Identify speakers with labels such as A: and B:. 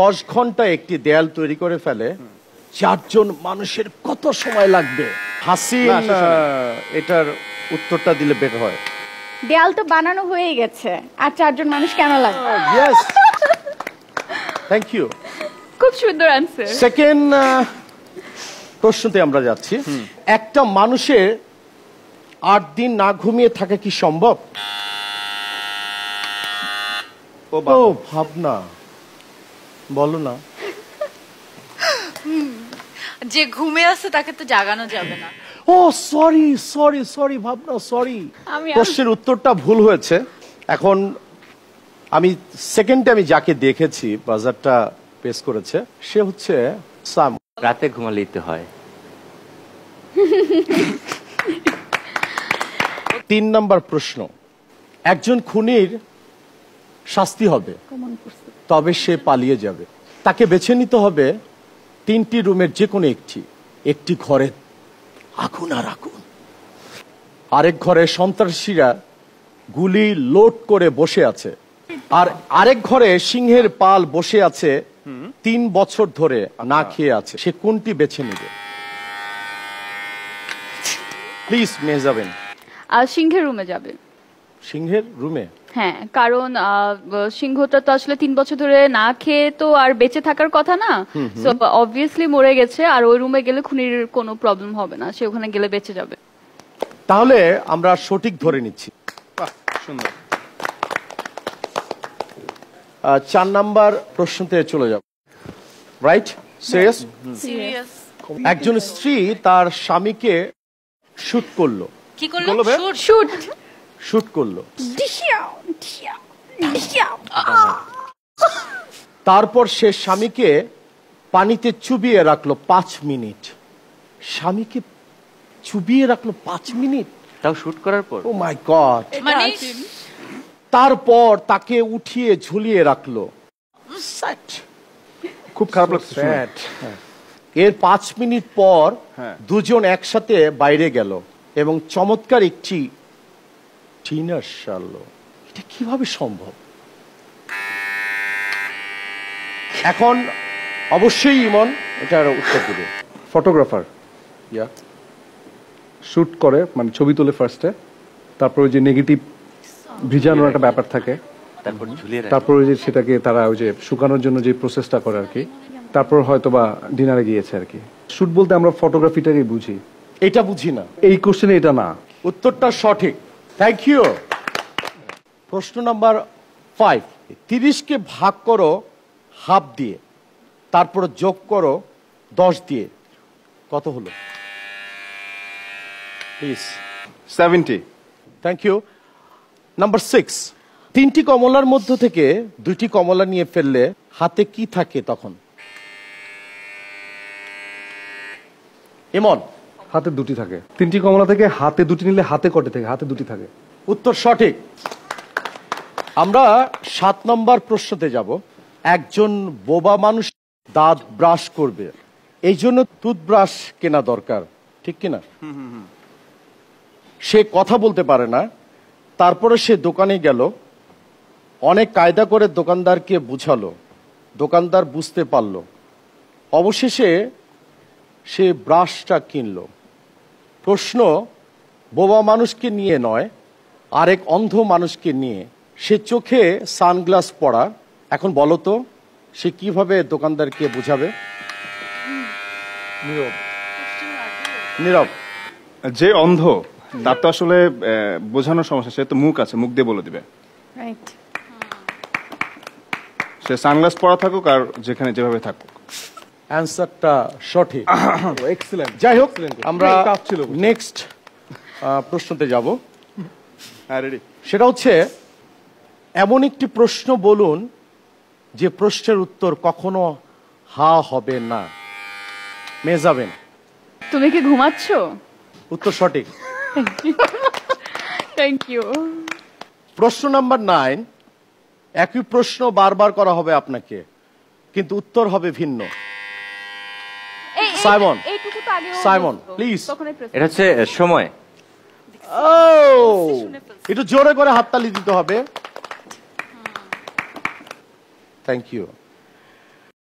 A: দশ ঘন্টা একটি দেয়াল তৈরি করে ফেলে চারজন মানুষের কত সময় লাগবে হাসি এটার উত্তরটা দিলে বেটার হয় দেয়াল তো বানানো হয়ে গেছে আর চারজন মানুষ কেন লাগবে থ্যাংক oh, ইউ খুব সুন্দর आंसर সেকেন্ড প্রশ্নতে আমরা যাচ্ছি একটা মানুষের আট দিন না ঘুমিয়ে থাকা কি সম্ভব ও ভাবনা বলো না যে ঘুমে আছে তাকে তো জাগানো যাবে না ও sorry sorry sorry Bhavna sorry প্রশ্নের উত্তরটা ভুল হয়েছে এখন আমি সেকেন্ডে আমি যাকে দেখেছি বাজারটা পেশ করেছে সে হচ্ছে সাম রাতে ঘুমালিতে হয় তিন নাম্বার প্রশ্ন একজন খুনির শাস্তি হবে তবে সে পালিয়ে যাবে তাকে বেছে নিতে হবে তিনটি রুমের যে কোনো একটি একটি ঘরে আগুন আর আগুন আরেক ঘরে সন্ত্রাসীরা গুলি লোড করে বসে আছে আর আরেক ঘরে সিংহের পাল বসে আছে তিন বছর ধরে না আচ্ছা। খেয়ে আছে সে কোনটি বেছে নেবে প্লিজ মেয়ে যাবেন আর সিংহের রুমে যাবে সিংহের রুমে হ্যাঁ কারণ সিংহটা তো আসলে তিন বছর ধরে না খেয়ে তো আর বেঁচে থাকার কথা না সো অবভিয়াসলি মরে গেছে আর ওই রুমে গেলে খুনির কোনো প্রবলেম হবে না সে ওখানে গেলে বেঁচে যাবে তাহলে আমরা সঠিক ধরে নিচ্ছি চার নাম্বার প্রশ্নতে চলে যাব রাইট সিরিয়াস একজন স্ত্রী তার স্বামীকে শুট করলো কি করলো শুট শুট করলো তারপর সে স্বামীকে পানিতে চুবিয়ে রাখলো পাঁচ মিনিট স্বামীকে চুবিয়ে রাখলো পাঁচ মিনিট তাও শুট করার পর ও মাই গড মানে তারপর তাকে উঠিয়ে ঝুলিয়ে রাখলো খুব খারাপ লাগছে এর পাঁচ মিনিট পর হ্যাঁ। দুজন একসাথে বাইরে গেল এবং চমৎকার একটি এটা কিভাবে সম্ভব এখন অবশ্যই ইমন এটার উত্তর দেবে ফটোগ্রাফার ইয়া শুট করে মানে ছবি তোলে ফার্স্টে তারপরে যে নেগেটিভ ভিজানোর একটা ব্যাপার থাকে তারপরে যে সেটাকে তারা ওই যে শুকানোর জন্য যে প্রসেসটা করে আর কি তারপর হয়তো বা ডিনারে গিয়েছে আর কি শুট বলতে আমরা ফটোগ্রাফিটাকে বুঝি এটা বুঝি না এই কোশ্চেনে এটা না উত্তরটা সঠিক থ্যাংক ইউ প্রশ্ন নাম্বার ফাইভ তিরিশকে ভাগ করো হাফ দিয়ে তারপর যোগ করো দশ দিয়ে কত হলো please seventy thank you number six তিনটি কমলার মধ্য থেকে দুটি কমলা নিয়ে ফেললে হাতে কি থাকে তখন এমন হাতে দুটি থাকে তিনটি কমলা থেকে হাতে দুটি নিলে হাতে কটি থাকে হাতে দুটি থাকে উত্তর সঠিক আমরা সাত নম্বর প্রশ্নতে যাব একজন বোবা মানুষ দাঁত ব্রাশ করবে এই জন্য টুথব্রাশ কেনা দরকার ঠিক কিনা সে কথা বলতে পারে না তারপরে সে দোকানে গেল অনেক কায়দা করে দোকানদারকে বুঝালো দোকানদার বুঝতে পারল অবশেষে সে ব্রাশটা কিনলো প্রশ্ন বোবা মানুষকে নিয়ে নয় আরেক অন্ধ মানুষকে নিয়ে সে চোখে সানগ্লাস পরা এখন বলতো সে কিভাবে দোকানদারকে বুঝাবে নীরব নীরব যে অন্ধ তার তো আসলে বোঝানোর সমস্যা সে তো মুখ আছে মুখ দিয়ে বলে দিবে সে সানগ্লাস পরা থাকুক আর যেখানে যেভাবে থাকুক অ্যান্সারটা সঠিক এক্সেলেন্ট যাই হোক আমরা নেক্সট প্রশ্নতে যাব হ্যাঁ, সেটা হচ্ছে এমন একটি প্রশ্ন বলুন যে প্রশ্নের উত্তর কখনো হা হবে না মেজাবেন তুমি কি ঘুমাচ্ছ উত্তর সঠিক থ্যাংক ইউ প্রশ্ন নাম্বার নাইন একই প্রশ্ন বারবার করা হবে আপনাকে কিন্তু উত্তর হবে ভিন্ন সাইমন সাইমন প্লিজ এটা হচ্ছে সময় ও oh! একটু জোরে করে হাততালি দিতে হবে থ্যাংক ইউ